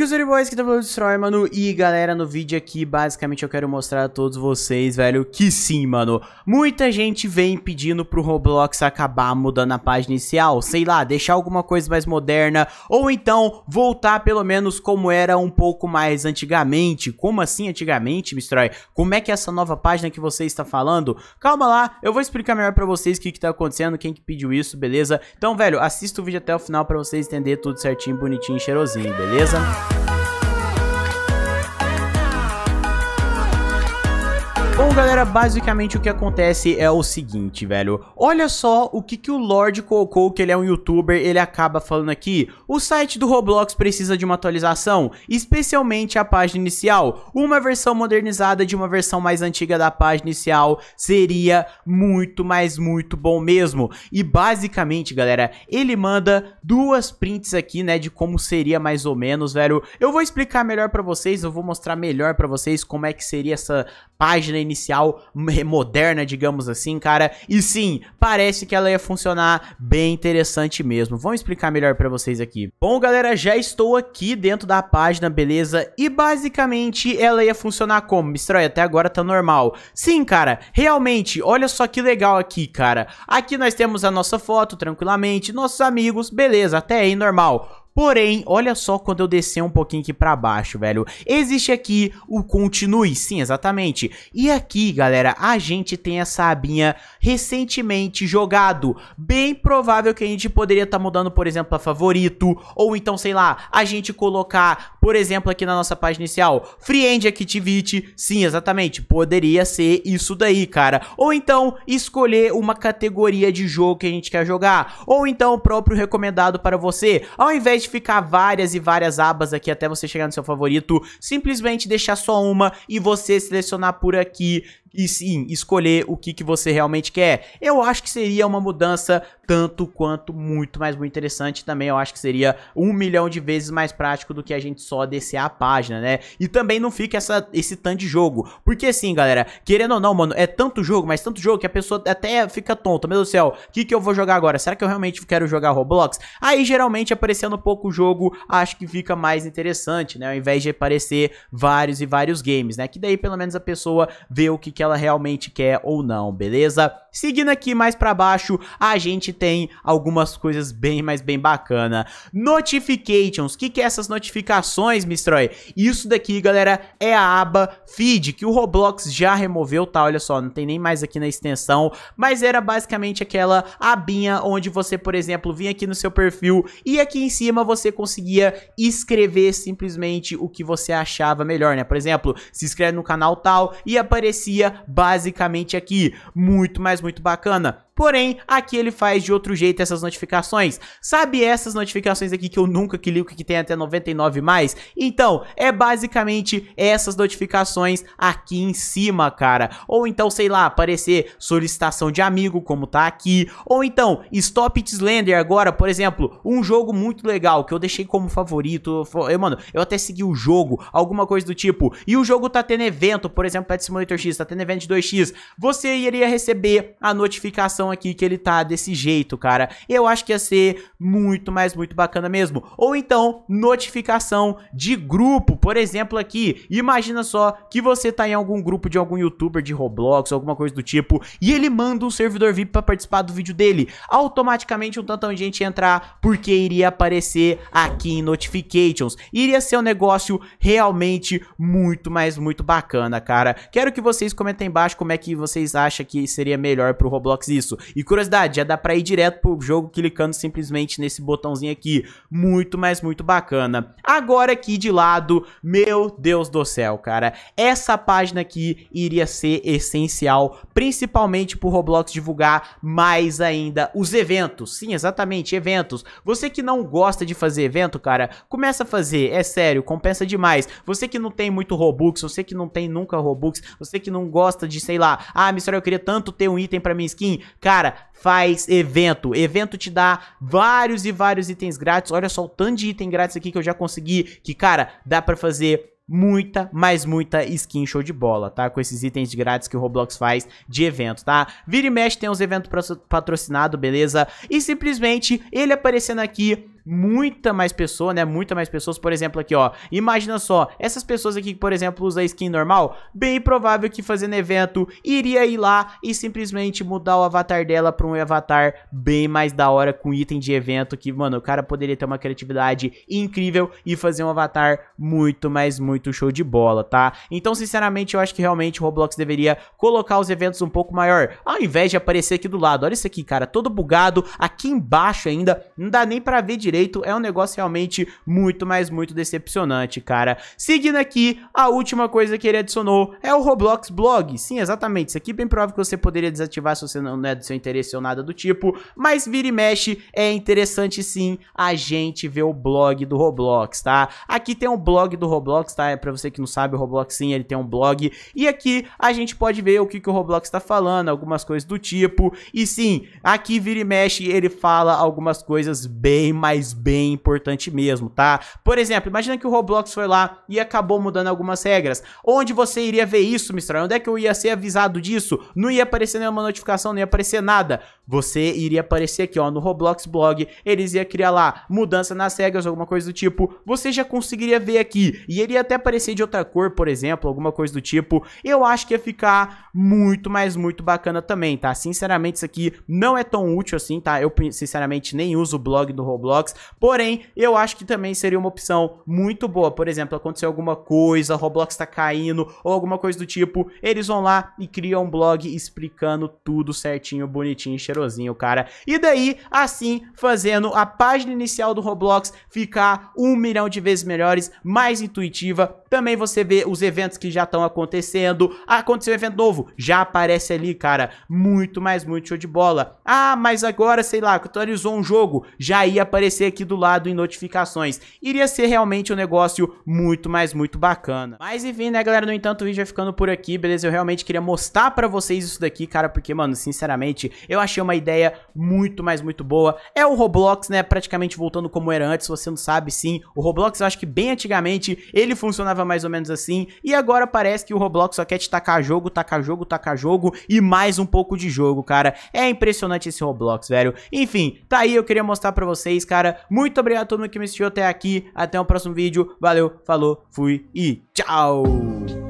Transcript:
que os Boys que tá falando destrói, mano. E galera, no vídeo aqui, basicamente eu quero mostrar a todos vocês, velho, que sim, mano. Muita gente vem pedindo pro Roblox acabar mudando a página inicial, sei lá, deixar alguma coisa mais moderna, ou então voltar pelo menos como era um pouco mais antigamente. Como assim antigamente, Mistrói? Como é que é essa nova página que você está falando? Calma lá, eu vou explicar melhor pra vocês o que, que tá acontecendo, quem que pediu isso, beleza? Então, velho, assista o vídeo até o final pra vocês entenderem tudo certinho, bonitinho e cheirosinho, beleza? Bom, galera, basicamente o que acontece é o seguinte, velho. Olha só o que, que o Lorde colocou, que ele é um youtuber, ele acaba falando aqui. O site do Roblox precisa de uma atualização, especialmente a página inicial. Uma versão modernizada de uma versão mais antiga da página inicial seria muito, mas muito bom mesmo. E basicamente, galera, ele manda duas prints aqui, né, de como seria mais ou menos, velho. Eu vou explicar melhor pra vocês, eu vou mostrar melhor pra vocês como é que seria essa página inicial inicial moderna, digamos assim, cara. E sim, parece que ela ia funcionar bem interessante mesmo. Vamos explicar melhor para vocês aqui. Bom, galera, já estou aqui dentro da página, beleza? E basicamente ela ia funcionar como? Mistrói, até agora tá normal. Sim, cara, realmente, olha só que legal aqui, cara. Aqui nós temos a nossa foto, tranquilamente, nossos amigos, beleza, até aí normal. Porém, olha só quando eu descer um pouquinho aqui pra baixo, velho. Existe aqui o continue, sim, exatamente. E aqui, galera, a gente tem essa abinha recentemente jogado. Bem provável que a gente poderia estar tá mudando, por exemplo, a favorito. Ou então, sei lá, a gente colocar, por exemplo, aqui na nossa página inicial, Free End Activity. Sim, exatamente, poderia ser isso daí, cara. Ou então, escolher uma categoria de jogo que a gente quer jogar. Ou então, o próprio recomendado para você. Ao invés de ficar várias e várias abas aqui até você chegar no seu favorito, simplesmente deixar só uma e você selecionar por aqui e sim escolher o que, que você realmente quer. Eu acho que seria uma mudança tanto quanto muito, mais muito interessante também. Eu acho que seria um milhão de vezes mais prático do que a gente só descer a página, né? E também não fica essa, esse tanto de jogo. Porque sim galera, querendo ou não, mano, é tanto jogo, mas tanto jogo que a pessoa até fica tonta. Meu Deus do céu, o que, que eu vou jogar agora? Será que eu realmente quero jogar Roblox? Aí geralmente aparecendo pouco jogo, acho que fica mais interessante, né? Ao invés de aparecer vários e vários games, né? Que daí pelo menos a pessoa vê o que que ela realmente quer ou não, beleza? Seguindo aqui mais pra baixo, a gente tem algumas coisas bem, mas bem bacana. Notifications, o que que é essas notificações, Mistroy? Isso daqui, galera, é a aba Feed, que o Roblox já removeu, tá? Olha só, não tem nem mais aqui na extensão, mas era basicamente aquela abinha onde você, por exemplo, vinha aqui no seu perfil e aqui em cima você conseguia escrever simplesmente o que você achava melhor, né? Por exemplo, se inscreve no canal tal e aparecia basicamente aqui. Muito, mais muito bacana. Porém, aqui ele faz de outro jeito essas notificações. Sabe essas notificações aqui que eu nunca clico que tem até 99 mais? Então, é basicamente essas notificações aqui em cima, cara. Ou então, sei lá, aparecer solicitação de amigo, como tá aqui. Ou então, Stop It Slender agora, por exemplo, um jogo muito legal que eu deixei como favorito. Eu, mano, eu até segui o jogo, alguma coisa do tipo. E o jogo tá tendo evento, por exemplo, Pet Simulator X, tá tendo evento de 2X. Você iria receber a notificação situação aqui que ele tá desse jeito, cara. Eu acho que ia ser muito, mas muito bacana mesmo. Ou então, notificação de grupo. Por exemplo, aqui, imagina só que você tá em algum grupo de algum youtuber de Roblox, alguma coisa do tipo, e ele manda um servidor VIP para participar do vídeo dele. Automaticamente um tantão de gente entrar, porque iria aparecer aqui em Notifications. Iria ser um negócio realmente muito, mas muito bacana, cara. Quero que vocês comentem embaixo como é que vocês acham que seria melhor pro Roblox isso. E curiosidade, já dá pra ir direto pro jogo clicando simplesmente nesse botãozinho aqui. Muito, mas muito bacana. Agora aqui de lado, meu Deus do céu, cara. Essa página aqui iria ser essencial, principalmente pro Roblox divulgar mais ainda os eventos. Sim, exatamente, eventos. Você que não gosta de fazer evento, cara, começa a fazer. É sério, compensa demais. Você que não tem muito Robux, você que não tem nunca Robux, você que não gosta de, sei lá, ah, Missório, eu queria tanto ter um item pra minha skin. Cara, faz evento. Evento te dá vários e vários itens grátis. Olha só o tanto de item grátis aqui que eu já consegui. Que, cara, dá pra fazer muita, mais muita skin show de bola, tá? Com esses itens grátis que o Roblox faz de evento, tá? Vira e mexe tem uns eventos patrocinado, beleza? E simplesmente ele aparecendo aqui muita mais pessoa, né? Muita mais pessoas, por exemplo, aqui, ó. Imagina só, essas pessoas aqui que, por exemplo, usam a skin normal, bem provável que fazendo evento iria ir lá e simplesmente mudar o avatar dela pra um avatar bem mais da hora com item de evento que, mano, o cara poderia ter uma criatividade incrível e fazer um avatar muito, mas muito show de bola, tá? Então, sinceramente, eu acho que realmente o Roblox deveria colocar os eventos um pouco maior, ao invés de aparecer aqui do lado. Olha isso aqui, cara, todo bugado, aqui embaixo ainda, não dá nem pra ver direito direito, é um negócio realmente muito, mas muito decepcionante, cara. Seguindo aqui, a última coisa que ele adicionou é o Roblox Blog. Sim, exatamente, isso aqui é bem provável que você poderia desativar se você não é do seu interesse ou nada do tipo, mas vira e mexe, é interessante sim a gente ver o blog do Roblox, tá? Aqui tem um blog do Roblox, tá? É pra você que não sabe, o Roblox sim, ele tem um blog, e aqui a gente pode ver o que, que o Roblox tá falando, algumas coisas do tipo, e sim, aqui vira e mexe, ele fala algumas coisas bem mais faz bem importante mesmo, tá? Por exemplo, imagina que o Roblox foi lá e acabou mudando algumas regras. Onde você iria ver isso, Mistral? Onde é que eu ia ser avisado disso? Não ia aparecer nenhuma notificação, não ia aparecer nada. Você iria aparecer aqui, ó, no Roblox Blog. Eles iam criar lá mudança nas regras, alguma coisa do tipo. Você já conseguiria ver aqui. E ele ia até aparecer de outra cor, por exemplo, alguma coisa do tipo. Eu acho que ia ficar muito, mas muito bacana também, tá? Sinceramente, isso aqui não é tão útil assim, tá? Eu, sinceramente, nem uso o blog do Roblox. Porém, eu acho que também seria uma opção muito boa. Por exemplo, aconteceu alguma coisa, Roblox tá caindo, ou alguma coisa do tipo, eles vão lá e criam um blog explicando tudo certinho, bonitinho, cheirosinho, cara. E daí, assim, fazendo a página inicial do Roblox ficar um milhão de vezes melhores, mais intuitiva. Também você vê os eventos que já estão acontecendo. Ah, aconteceu um evento novo, já aparece ali, cara. Muito, mais muito show de bola. Ah, mas agora, sei lá, atualizou um jogo, já ia aparecer aparecer aqui do lado em notificações. Iria ser realmente um negócio muito, mas muito bacana. Mas enfim, né, galera? No entanto, o vídeo vai ficando por aqui, beleza? Eu realmente queria mostrar pra vocês isso daqui, cara, porque, mano, sinceramente, eu achei uma ideia muito, mas muito boa. É o Roblox, né, praticamente voltando como era antes, se você não sabe, sim. O Roblox, eu acho que bem antigamente, ele funcionava mais ou menos assim, e agora parece que o Roblox só quer te tacar jogo, tacar jogo, tacar jogo, e mais um pouco de jogo, cara. É impressionante esse Roblox, velho. Enfim, tá aí, eu queria mostrar pra vocês, cara, galera. Muito obrigado a todo mundo que me assistiu até aqui. Até o próximo vídeo. Valeu, falou, fui e tchau!